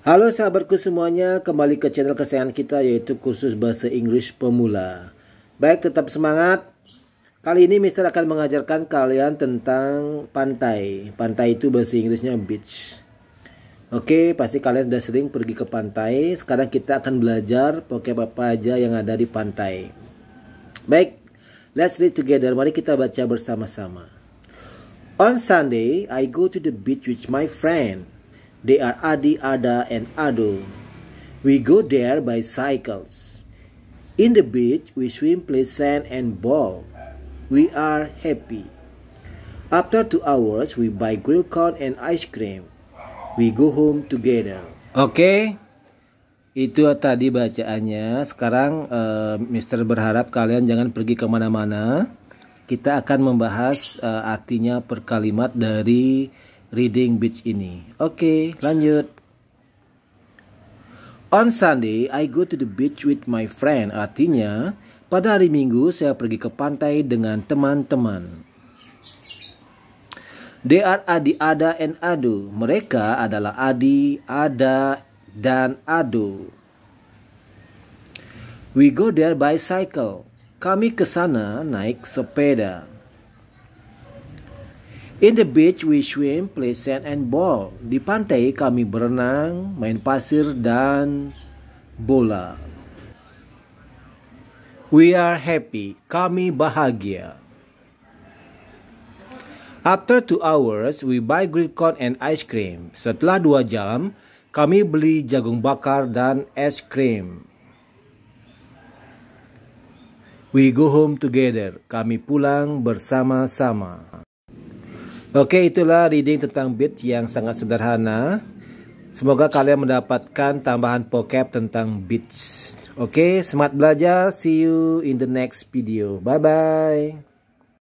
Halo sahabatku semuanya, kembali ke channel kesayangan kita yaitu kursus bahasa Inggris pemula. Baik, tetap semangat. Kali ini Mister akan mengajarkan kalian tentang pantai. Pantai itu bahasa Inggrisnya beach. Oke, pasti kalian sudah sering pergi ke pantai. Sekarang kita akan belajar pokoknya apa aja yang ada di pantai. Baik, let's read together. Mari kita baca bersama-sama. On Sunday, I go to the beach with my friend. They are Adi, Ada, and Ado. We go there by cycles. In the beach, we swim, play sand, and ball. We are happy. After two hours, we buy grilled corn and ice cream. We go home together. Oke, okay. itu tadi bacaannya. Sekarang uh, Mister berharap kalian jangan pergi kemana-mana. Kita akan membahas uh, artinya per kalimat dari Reading Beach ini. Oke, okay, lanjut. On Sunday, I go to the beach with my friend. Artinya, pada hari Minggu saya pergi ke pantai dengan teman-teman. They are Adi, Ada, and Ado. Mereka adalah Adi, Ada, dan Ado. We go there by cycle. Kami ke sana naik sepeda. In the beach we swim, play sand and ball. Di pantai kami berenang, main pasir dan bola. We are happy. Kami bahagia. After two hours, we buy grilled corn and ice cream. Setelah dua jam, kami beli jagung bakar dan es krim. We go home together. Kami pulang bersama-sama. Oke, itulah reading tentang beat yang sangat sederhana. Semoga kalian mendapatkan tambahan vocab tentang beats. Oke, semangat belajar. See you in the next video. Bye-bye.